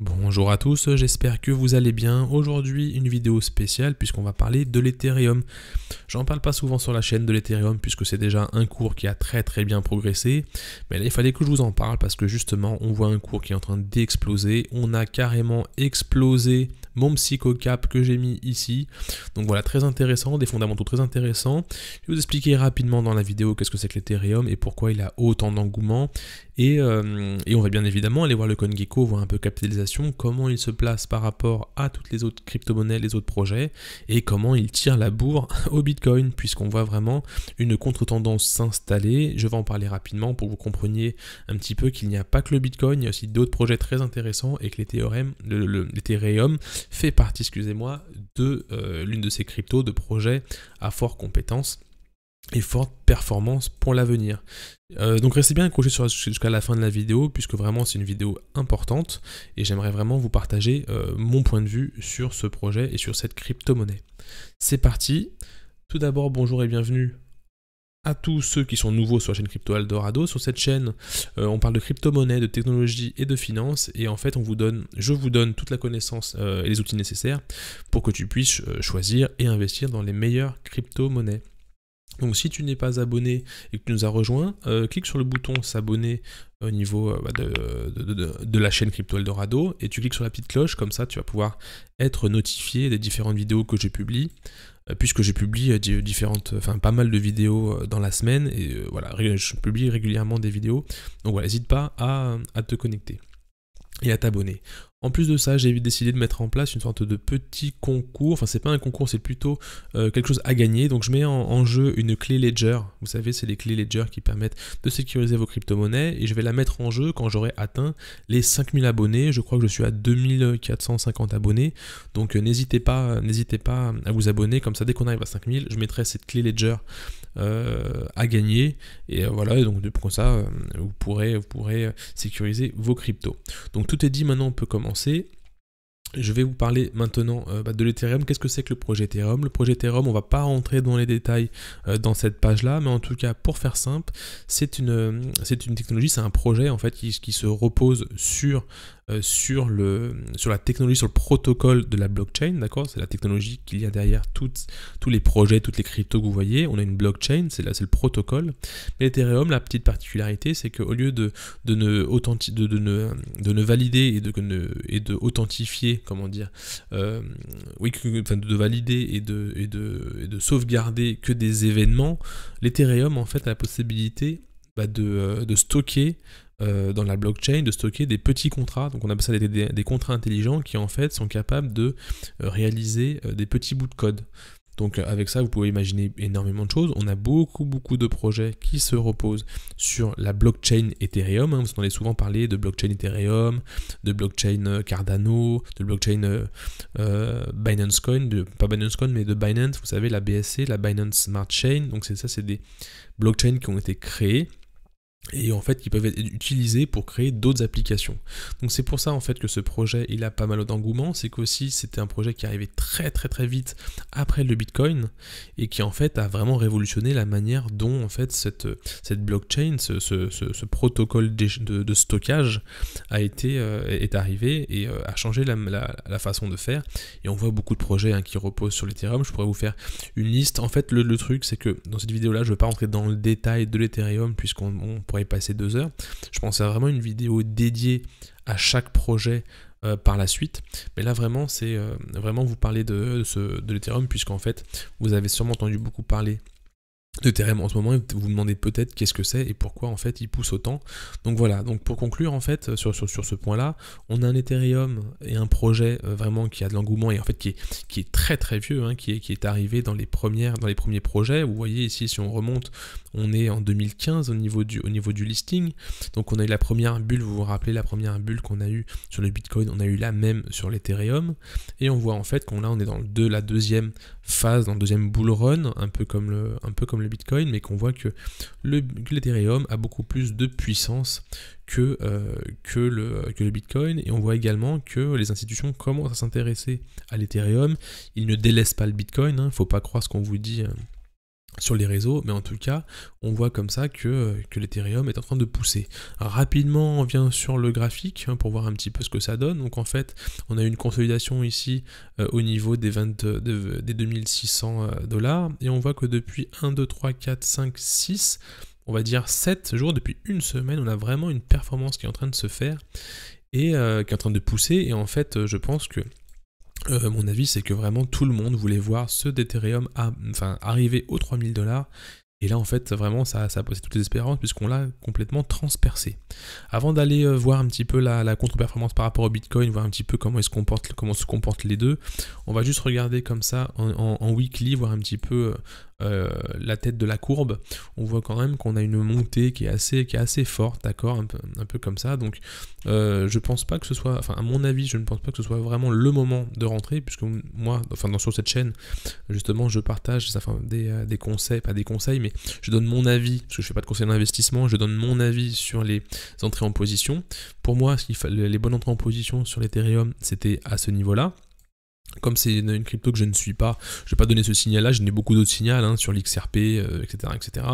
Bonjour à tous, j'espère que vous allez bien. Aujourd'hui, une vidéo spéciale puisqu'on va parler de l'Ethereum. J'en parle pas souvent sur la chaîne de l'Ethereum puisque c'est déjà un cours qui a très très bien progressé. Mais là, il fallait que je vous en parle parce que justement, on voit un cours qui est en train d'exploser. On a carrément explosé mon psychocap que j'ai mis ici. Donc voilà, très intéressant, des fondamentaux très intéressants. Je vais vous expliquer rapidement dans la vidéo qu'est-ce que c'est que l'Ethereum et pourquoi il a autant d'engouement euh, et, on va bien évidemment aller voir le Gecko, voir un peu capitalisation, comment il se place par rapport à toutes les autres crypto-monnaies, les autres projets, et comment il tire la bourre au Bitcoin, puisqu'on voit vraiment une contre-tendance s'installer. Je vais en parler rapidement pour que vous compreniez un petit peu qu'il n'y a pas que le Bitcoin, il y a aussi d'autres projets très intéressants et que l'Ethereum le, fait partie, excusez-moi, de euh, l'une de ces cryptos, de projets à fort compétence et forte performance pour l'avenir. Euh, donc restez bien accrochés jusqu'à la fin de la vidéo puisque vraiment c'est une vidéo importante et j'aimerais vraiment vous partager euh, mon point de vue sur ce projet et sur cette crypto-monnaie. C'est parti. Tout d'abord bonjour et bienvenue à tous ceux qui sont nouveaux sur la chaîne Crypto Aldorado. Sur cette chaîne, euh, on parle de crypto-monnaie, de technologie et de finance. Et en fait, on vous donne, je vous donne toute la connaissance et les outils nécessaires pour que tu puisses choisir et investir dans les meilleures crypto-monnaies. Donc si tu n'es pas abonné et que tu nous as rejoint, euh, clique sur le bouton s'abonner au niveau euh, bah, de, la chaîne Crypto Eldorado et tu cliques sur la petite cloche, comme ça tu vas pouvoir être notifié des différentes vidéos que je publie, euh, puisque je publie différentes, pas mal de vidéos dans la semaine et voilà, je publie régulièrement des vidéos. Donc n'hésite pas à te connecter et à t'abonner. En plus de ça, j'ai décidé de mettre en place une sorte de petit concours. Enfin, c'est pas un concours, c'est plutôt euh, quelque chose à gagner. Donc, je mets en, jeu une clé Ledger. Vous savez, c'est les clés Ledger qui permettent de sécuriser vos crypto-monnaies. Et je vais la mettre en jeu quand j'aurai atteint les 5000 abonnés. Je crois que je suis à 2450 abonnés. Donc, euh, n'hésitez pas, n'hésitez pas à vous abonner. Comme ça, dès qu'on arrive à 5000, je mettrai cette clé Ledger euh, à gagner. Et euh, voilà, et donc comme ça, euh, vous, pourrez, vous pourrez sécuriser vos cryptos. Donc tout est dit, maintenant on peut commencer. Je vais vous parler maintenant bah, de l'Ethereum. Qu'est-ce que c'est que le projet Ethereum Le projet Ethereum, on va pas rentrer dans les détails dans cette page-là, mais en tout cas, pour faire simple, c'est une, c'est une technologie, c'est un projet en fait qui se repose sur euh, sur, le, sur la technologie, sur le protocole de la blockchain, d'accord C'est la technologie qu'il y a derrière toutes, tous les projets, toutes les cryptos que vous voyez. On a une blockchain, c'est là, c'est le protocole. L'Ethereum, la petite particularité, c'est qu'au lieu de, de, ne de, de, ne, de ne valider et de, de et de authentifier, comment dire, euh, oui, enfin, de valider et de, et de, de sauvegarder que des événements, l'Ethereum, en fait, a la possibilité bah, de, euh, de stocker euh, dans la blockchain de stocker des petits contrats. Donc on appelle ça des, contrats intelligents qui en fait sont capables de euh, réaliser euh, des petits bouts de code. Donc avec ça, vous pouvez imaginer énormément de choses. On a beaucoup, beaucoup de projets qui se reposent sur la blockchain Ethereum. Vous en avez souvent parlé de blockchain Ethereum, de blockchain Cardano, de blockchain Binance Coin, de, pas Binance Coin, mais de Binance, vous savez, la BSC, la Binance Smart Chain. Donc c'est ça, c'est des blockchains qui ont été créés et en fait qui peuvent être utilisés pour créer d'autres applications. Donc c'est pour ça en fait que ce projet il a pas mal d'engouement, c'est qu'aussi c'était un projet qui arrivait très très très vite après le Bitcoin et qui en fait a vraiment révolutionné la manière dont en fait cette, cette blockchain, ce, ce, protocole de, stockage a été euh, est arrivé et euh, a changé la, façon de faire. Et on voit beaucoup de projets hein, qui reposent sur l'Ethereum. Je pourrais vous faire une liste. En fait le, truc c'est que dans cette vidéo là je ne vais pas rentrer dans le détail de l'Ethereum puisqu'on pour y passer deux heures. Je pensais à vraiment une vidéo dédiée à chaque projet euh, par la suite. Mais là, vraiment, c'est euh, vraiment vous parler de, de, de l'Ethereum, puisqu'en fait, vous avez sûrement entendu beaucoup parler de Ethereum en ce moment, vous vous demandez peut-être qu'est-ce que c'est et pourquoi en fait il pousse autant. Donc voilà, donc pour conclure en fait sur, sur, sur ce point-là, on a un Ethereum et un projet euh, vraiment qui a de l'engouement et en fait qui est, qui est très très vieux, hein, qui, est, qui est arrivé dans les, premières, dans les premiers projets. Vous voyez ici si on remonte, on est en 2015 au niveau du, au niveau du listing. Donc on a eu la première bulle, vous vous rappelez la première bulle qu'on a eu sur le Bitcoin, on a eu la même sur l'Ethereum. Et on voit en fait qu'on là on est dans le, la deuxième phase, dans le deuxième bull run, un peu comme le, un peu comme le Bitcoin, mais qu'on voit que l'Ethereum a beaucoup plus de puissance que, euh, que, le, le Bitcoin. Et on voit également que les institutions commencent à s'intéresser à l'Ethereum. Ils ne délaissent pas le Bitcoin. Il hein. ne faut pas croire ce qu'on vous dit. Hein sur les réseaux, mais en tout cas, on voit comme ça que, que l'Ethereum est en train de pousser. Rapidement, on vient sur le graphique hein, pour voir un petit peu ce que ça donne. Donc en fait, on a une consolidation ici euh, au niveau des, des 2600 euh, dollars, et on voit que depuis 1, 2, 3, 4, 5, 6, on va dire 7 jours, depuis une semaine, on a vraiment une performance qui est en train de se faire et euh, qui est en train de pousser. Et en fait, je pense que euh, mon avis, c'est que vraiment tout le monde voulait voir ce Ethereum enfin, arriver aux 3000 dollars. Et là, en fait, vraiment, ça, a posé toutes les espérances puisqu'on l'a complètement transpercé. Avant d'aller euh, voir un petit peu la, contre-performance par rapport au Bitcoin, voir un petit peu comment, se comportent, comment se les deux, on va juste regarder comme ça en weekly, voir un petit peu euh, euh, la tête de la courbe, on voit quand même qu'on a une montée qui est assez, qui est assez forte, d'accord un peu, comme ça. Donc je euh, je pense pas que ce soit, enfin à mon avis, je ne pense pas que ce soit vraiment le moment de rentrer, puisque moi, enfin sur cette chaîne, justement, je partage des, euh, des, conseils, pas des conseils, mais je donne mon avis, parce que je ne fais pas de conseil d'investissement, je donne mon avis sur les entrées en position. Pour moi, ce qu'il fallait, les bonnes entrées en position sur l'Ethereum, c'était à ce niveau-là comme c'est une crypto que je ne suis pas, je vais pas donner ce signal-là, je n'ai beaucoup d'autres signaux hein, sur l'XRP, etc., etc.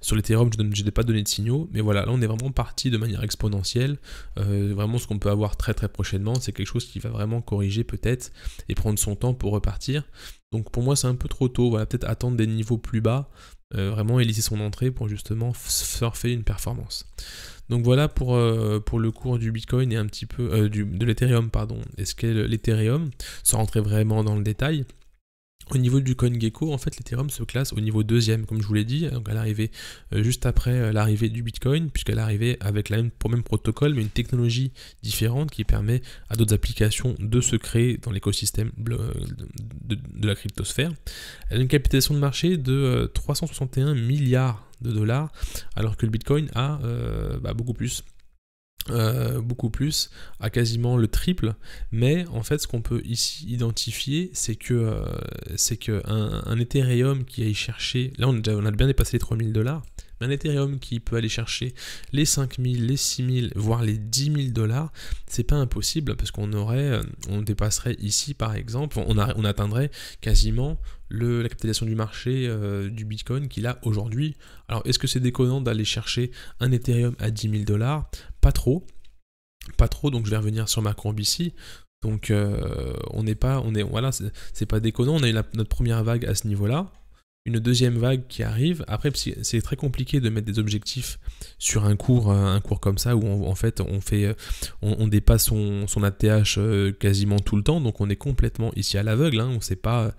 Sur l'Ethereum, je n'ai pas donné de signaux, mais voilà, là on est vraiment parti de manière exponentielle. Euh, vraiment, ce qu'on peut avoir très très prochainement, c'est quelque chose qui va vraiment corriger peut-être et prendre son temps pour repartir. Donc pour moi, c'est un peu trop tôt, voilà, peut-être attendre des niveaux plus bas, euh, vraiment éliser son entrée pour justement surfer une performance. Donc voilà pour, euh, pour le cours du Bitcoin et un petit peu euh, du, de l'Ethereum, pardon, est ce qu'est l'Ethereum, sans rentrer vraiment dans le détail. Au niveau du CoinGecko, en fait, l'Ethereum se classe au niveau deuxième, comme je vous l'ai dit, hein, donc à l'arrivée, euh, juste après l'arrivée du Bitcoin, puisqu'elle arrivait avec le même, protocole, mais une technologie différente qui permet à d'autres applications de se créer dans l'écosystème de, la cryptosphère. Elle a une capitalisation de marché de 361 milliards de dollars, alors que le Bitcoin a euh, bah, beaucoup plus. Euh, beaucoup plus, à quasiment le triple. Mais en fait, ce qu'on peut ici identifier, c'est que euh, c'est que un, Ethereum qui aille chercher, là on a, on a bien dépassé les 3000 dollars, un Ethereum qui peut aller chercher les 5000, les 6000, voire les 10 000 dollars, c'est pas impossible parce qu'on aurait, euh, on dépasserait ici par exemple, on, atteindrait quasiment la capitalisation du marché euh, du Bitcoin qu'il a aujourd'hui. Alors est-ce que c'est déconnant d'aller chercher un Ethereum à 10 000 dollars Pas trop. Pas trop, donc je vais revenir sur ma courbe ici. Donc euh, on n'est pas, on est, voilà, c'est pas déconnant. On a eu notre première vague à ce niveau-là une deuxième vague qui arrive. Après, c'est très compliqué de mettre des objectifs sur un cours, euh, un cours comme ça, où on, en fait on fait, euh, on, dépasse son, ATH euh, quasiment tout le temps, donc on est complètement ici à l'aveugle. Hein. on ne sait pas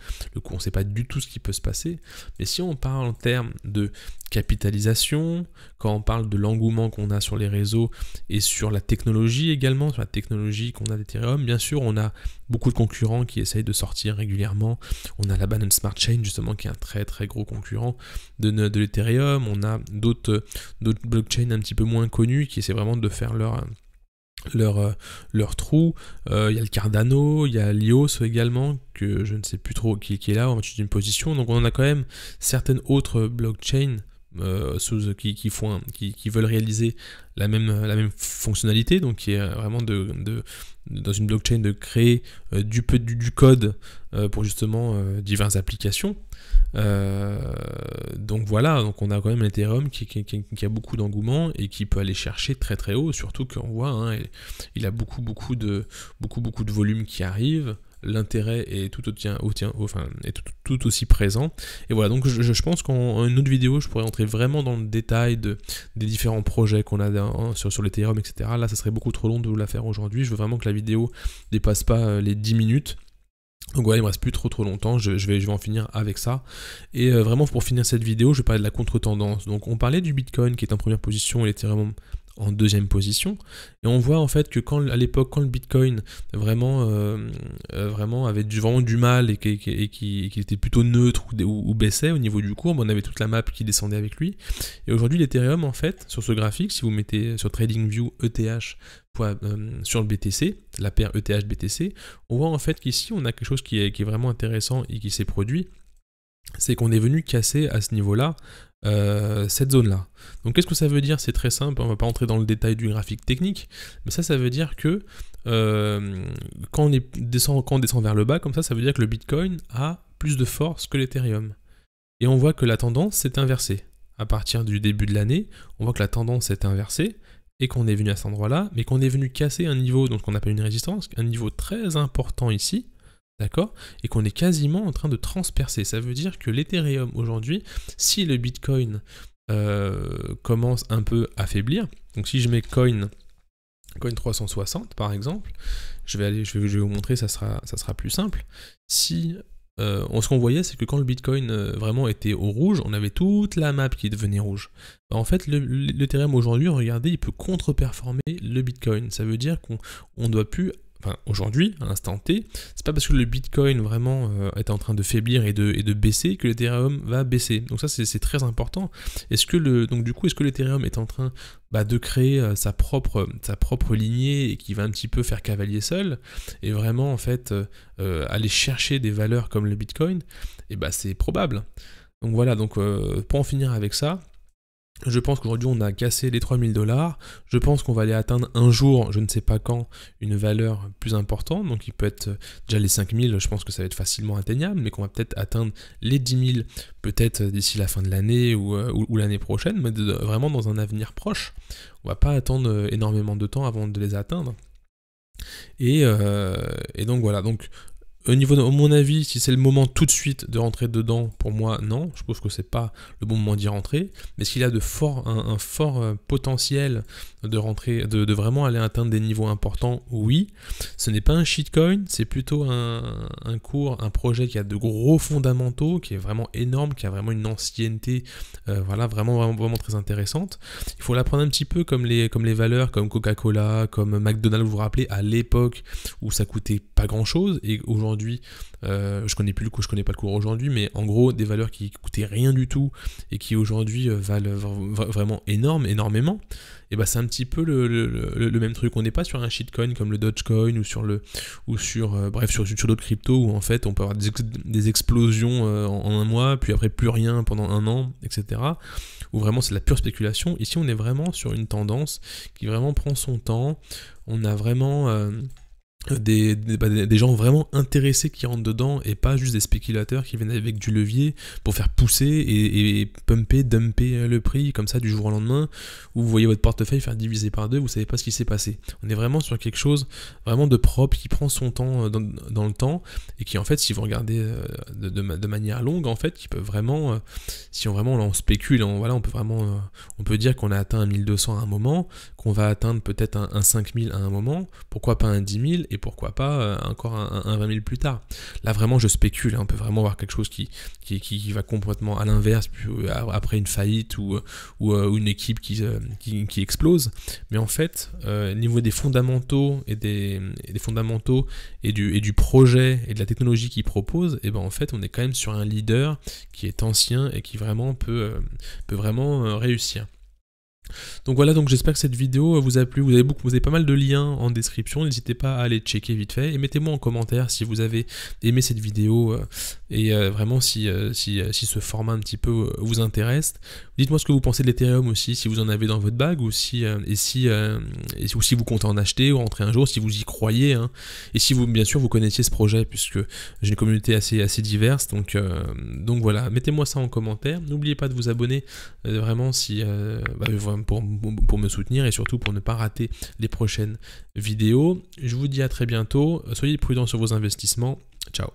du tout ce qui peut se passer. Mais si on parle en termes de capitalisation, quand on parle de l'engouement qu'on a sur les réseaux et sur la technologie également, sur la technologie qu'on a d'Ethereum, bien sûr, on a beaucoup de concurrents qui essayent de sortir régulièrement. On a la Binance Smart Chain justement qui est un très très gros concurrent de, de l'Ethereum. On a d'autres blockchains un petit peu moins connus qui essaient vraiment de faire leur leur, leur trou. Euh, il y a le Cardano, il y a l'IOS également, que je ne sais plus trop qui, est là, en une position. Donc on en a quand même certaines autres blockchains euh, qui, font qui, veulent réaliser la même, la même fonctionnalité, donc qui est vraiment de, dans une blockchain de créer euh, du, du, du code euh, pour justement diverses applications. donc voilà, donc on a quand même l'Ethereum qui, qui, a beaucoup d'engouement et qui peut aller chercher très très haut, surtout qu'on voit, hein, il, a beaucoup beaucoup de, beaucoup, beaucoup de volume qui arrive l'intérêt est tout, aussi présent. Et voilà, donc je, pense qu'en une autre vidéo, je pourrais entrer vraiment dans le détail des différents projets qu'on a hein, sur, sur l'Ethereum, etc. Là, ça serait beaucoup trop long de la faire aujourd'hui. Je veux vraiment que la vidéo dépasse pas euh, les 10 minutes. Donc voilà, ouais, il me reste plus trop trop longtemps, je, vais, vais en finir avec ça. Et euh, vraiment pour finir cette vidéo, je vais parler de la contre-tendance. Donc on parlait du Bitcoin qui est en première position et l'Ethereum en deuxième position. Et on voit en fait que quand, à l'époque, quand le Bitcoin vraiment, euh, euh, vraiment avait du, vraiment du mal et qu'il qui, était plutôt neutre ou, baissait au niveau du cours, on avait toute la map qui descendait avec lui. Et aujourd'hui, l'Ethereum, en fait, sur ce graphique, si vous mettez sur TradingView ETH euh, sur le BTC, la paire ETH-BTC, on voit en fait qu'ici, on a quelque chose qui qui est vraiment intéressant et qui s'est produit c'est qu'on est venu casser à ce niveau-là euh, cette zone-là. Donc qu'est-ce que ça veut dire C'est très simple, hein, on va pas entrer dans le détail du graphique technique, mais ça, ça veut dire que euh, quand, on est, descend, quand on descend vers le bas, comme ça, ça veut dire que le Bitcoin a plus de force que l'Ethereum. Et on voit que la tendance s'est inversée. À partir du début de l'année, on voit que la tendance s'est inversée et qu'on est venu à cet endroit-là, mais qu'on est venu casser un niveau, donc qu'on appelle une résistance, un niveau très important ici, D'accord Et qu'on est quasiment en train de transpercer. Ça veut dire que l'Ethereum aujourd'hui, si le Bitcoin euh, commence un peu à faiblir, donc si je mets coin, coin 360 par exemple, je vais, aller, je vais, vous montrer, ça sera, ça sera plus simple. Si euh, on ce qu'on voyait, c'est que quand le Bitcoin euh, vraiment était au rouge, on avait toute la map qui devenait rouge. en fait, l'Ethereum aujourd'hui, regardez, il peut contre-performer le Bitcoin. Ça veut dire qu'on ne doit plus enfin aujourd'hui, à l'instant T, c'est pas parce que le Bitcoin vraiment euh, est en train de faiblir et de, baisser que l'Ethereum va baisser. Donc ça c'est très important. Est-ce que le donc du coup est-ce que l'Ethereum est en train bah, de créer euh, sa propre sa propre lignée et qui va un petit peu faire cavalier seul et vraiment en fait euh, aller chercher des valeurs comme le Bitcoin Et eh bah c'est probable. Donc voilà donc pour en finir avec ça. Je pense qu'aujourd'hui, on a cassé les 3000 dollars. Je pense qu'on va aller atteindre un jour, je ne sais pas quand, une valeur plus importante. Donc, il peut être euh, déjà les 5000, je pense que ça va être facilement atteignable, mais qu'on va peut-être atteindre les 10 000, peut-être euh, d'ici la fin de l'année ou, euh, l'année prochaine, mais vraiment dans un avenir proche. On va pas attendre énormément de temps avant de les atteindre. Et, et donc voilà, donc au niveau de mon avis, si c'est le moment tout de suite de rentrer dedans, pour moi, non. Je pense que c'est pas le bon moment d'y rentrer. Mais s'il a de fort, un, fort euh, potentiel de rentrer, de, vraiment aller atteindre des niveaux importants, oui. Ce n'est pas un shitcoin, c'est plutôt un, cours, un projet qui a de gros fondamentaux, qui est vraiment énorme, qui a vraiment une ancienneté, euh, voilà, vraiment, vraiment, très intéressante. Il faut l'apprendre un petit peu comme les, comme les valeurs, comme Coca-Cola, comme McDonald's. Vous vous rappelez à l'époque où ça coûtait pas grand-chose et aujourd'hui aujourd'hui, euh, je connais plus le cours, je connais pas le cours aujourd'hui, mais en gros des valeurs qui coûtaient rien du tout et qui aujourd'hui euh, valent vraiment énorme, énormément, et eh bah ben, c'est un petit peu le, même truc. On n'est pas sur un shitcoin comme le Dogecoin ou sur le ou sur euh, bref sur, d'autres cryptos où en fait on peut avoir des, explosions en, un mois, puis après plus rien pendant un an, etc. Où vraiment c'est la pure spéculation. Ici on est vraiment sur une tendance qui vraiment prend son temps. On a vraiment bah, des, des, gens vraiment intéressés qui rentrent dedans et pas juste des spéculateurs qui viennent avec du levier pour faire pousser et, pumper, dumper le prix comme ça du jour au lendemain où vous voyez votre portefeuille faire diviser par deux, vous savez pas ce qui s'est passé. On est vraiment sur quelque chose vraiment de propre qui prend son temps euh, dans, dans le temps et qui en fait si vous regardez euh, de, de, manière longue en fait qui peut vraiment euh, si on vraiment là, on spécule on, voilà, on peut vraiment on peut dire qu'on a atteint un 1200 à un moment qu'on va atteindre peut-être un, 5000 à un moment pourquoi pas un 10 000 et pourquoi pas euh, encore un, 20 000 plus tard. Là vraiment je spécule, hein. on peut vraiment avoir quelque chose qui, qui, va complètement à l'inverse euh, après une faillite ou, ou, euh, une équipe qui, qui, explose. Mais en fait, au niveau des fondamentaux et des, des fondamentaux et du, et du projet et de la technologie qu'il propose, et eh ben en fait on est quand même sur un leader qui est ancien et qui vraiment peut, peut vraiment réussir. Donc voilà, donc j'espère que cette vidéo vous a plu. Vous avez, beaucoup, vous pas mal de liens en description. N'hésitez pas à aller checker vite fait. Et mettez-moi en commentaire si vous avez aimé cette vidéo euh, et euh, vraiment si, euh, si, ce format un petit peu vous intéresse. Dites-moi ce que vous pensez de l'Ethereum aussi, si vous en avez dans votre bague ou si, et si, si, vous comptez en acheter ou rentrer un jour, si vous y croyez. Hein. Et si vous, bien sûr, vous connaissiez ce projet puisque j'ai une communauté assez, assez diverse. Donc, donc voilà, mettez-moi ça en commentaire. N'oubliez pas de vous abonner vraiment si... Bah, vraiment, pour, me soutenir et surtout pour ne pas rater les prochaines vidéos. Je vous dis à très bientôt. Soyez prudents sur vos investissements. Ciao